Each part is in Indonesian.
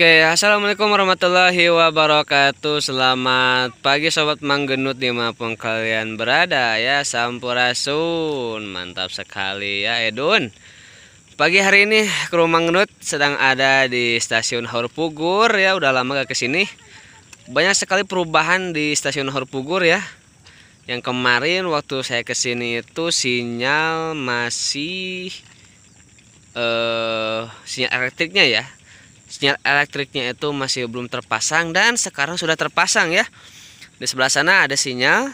Oke, assalamualaikum warahmatullahi wabarakatuh. Selamat pagi sobat manggenut dimanapun kalian berada ya. Sampurasun, mantap sekali ya Edun. Pagi hari ini kru manggenut sedang ada di stasiun Horpugur ya. Udah lama gak kesini. Banyak sekali perubahan di stasiun Horpugur ya. Yang kemarin waktu saya kesini itu sinyal masih uh, sinyal elektriknya ya sinyal elektriknya itu masih belum terpasang dan sekarang sudah terpasang ya di sebelah sana ada sinyal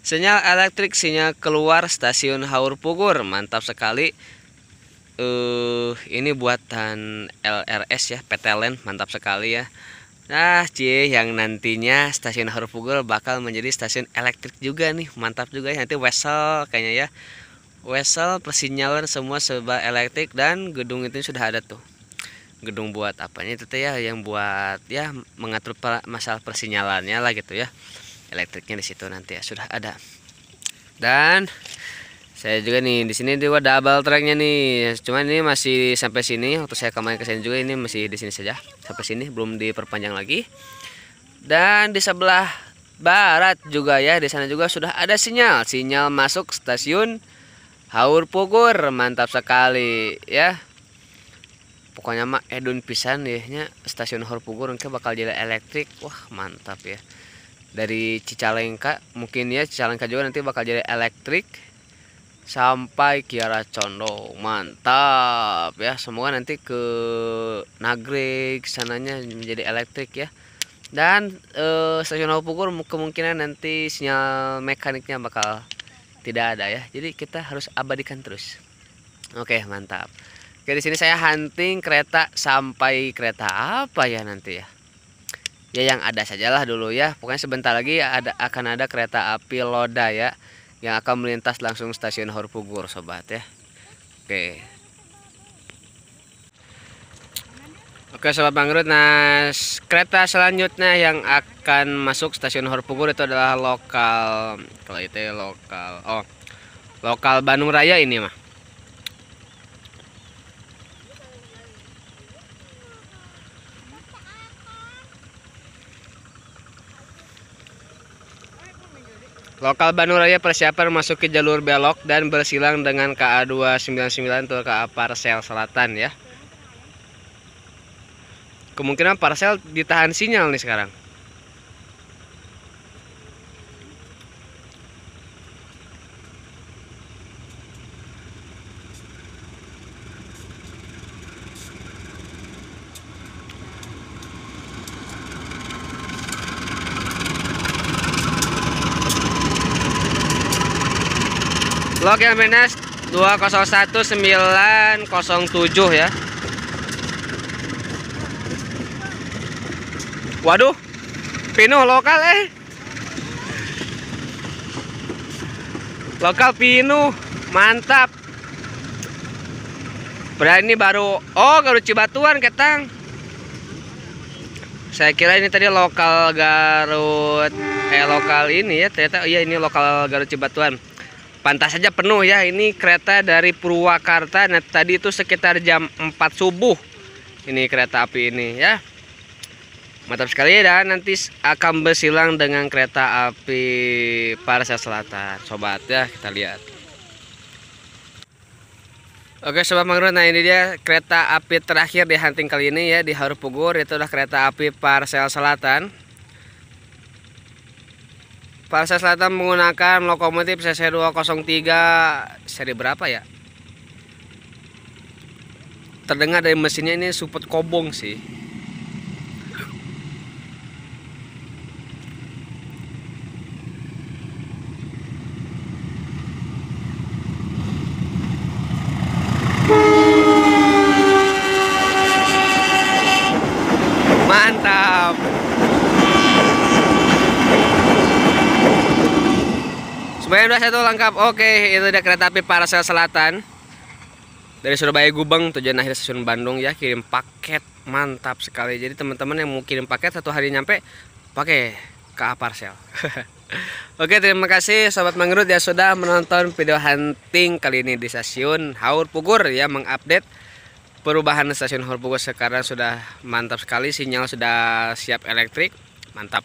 sinyal elektrik sinyal keluar stasiun Haur Pugur mantap sekali uh, ini buatan LRS ya PT Len mantap sekali ya Nah, cie yang nantinya stasiun Haur Pugur bakal menjadi stasiun elektrik juga nih. Mantap juga ya nanti Wesel kayaknya ya. Wesel persinyalan semua serba elektrik dan gedung itu sudah ada tuh gedung buat apanya itu teh ya yang buat ya mengatur masalah persinyalannya lah gitu ya elektriknya di situ nanti ya sudah ada dan saya juga nih di sini dua double tracknya nih cuman ini masih sampai sini waktu saya kemarin sini juga ini masih di sini saja sampai sini belum diperpanjang lagi dan di sebelah barat juga ya di sana juga sudah ada sinyal sinyal masuk stasiun Haur Pogor mantap sekali ya pokoknya mah edun pisan nya stasiun Horpugur engke bakal jadi elektrik wah mantap ya dari Cicalengka mungkin ya Cicalengka juga nanti bakal jadi elektrik sampai Kiara Condong mantap ya semoga nanti ke Nagrek sananya menjadi elektrik ya dan e, stasiun Horpugur kemungkinan nanti sinyal mekaniknya bakal tidak ada ya jadi kita harus abadikan terus oke mantap Oke, di sini saya hunting kereta sampai kereta apa ya nanti ya? Ya yang ada sajalah dulu ya. Pokoknya sebentar lagi ada akan ada kereta api Loda ya yang akan melintas langsung stasiun Horpugur sobat ya. Oke. Oke sobat Bangrut, Nah, kereta selanjutnya yang akan masuk stasiun Horpugur itu adalah lokal kalau itu ya, lokal. Oh. Lokal Bandung Raya ini mah. Lokal Bandung Raya persiapan ke jalur belok dan bersilang dengan KA 299 untuk KA Parsel Selatan ya. Kemungkinan Parsel ditahan sinyal nih sekarang. login minus 201907 ya waduh pinuh lokal eh lokal pinuh mantap berani baru oh Garut Cibatuan ketang saya kira ini tadi lokal Garut eh lokal ini ya ternyata iya ini lokal Garut Cibatuan pantas saja penuh ya ini kereta dari Purwakarta nah tadi itu sekitar jam 4 subuh ini kereta api ini ya mantap sekali ya dan nanti akan bersilang dengan kereta api Parsa Selatan sobat ya kita lihat Oke Sobat Mangrove, nah ini dia kereta api terakhir di hunting kali ini ya di Harupugur itu adalah kereta api Parsel Selatan Falsa Selatan menggunakan lokomotif CC203 seri berapa ya? Terdengar dari mesinnya ini support kobong sih. Mantap. satu lengkap. Oke, itu dia kereta api parsel Selatan. Dari Surabaya Gubeng tujuan akhir stasiun Bandung ya, kirim paket. Mantap sekali. Jadi teman-teman yang mau kirim paket satu hari nyampe pakai KA parsel. Oke, terima kasih sobat mangrove ya sudah menonton video hunting kali ini di stasiun Haur Pugur ya mengupdate perubahan stasiun Haur Pugur sekarang sudah mantap sekali sinyal sudah siap elektrik. Mantap.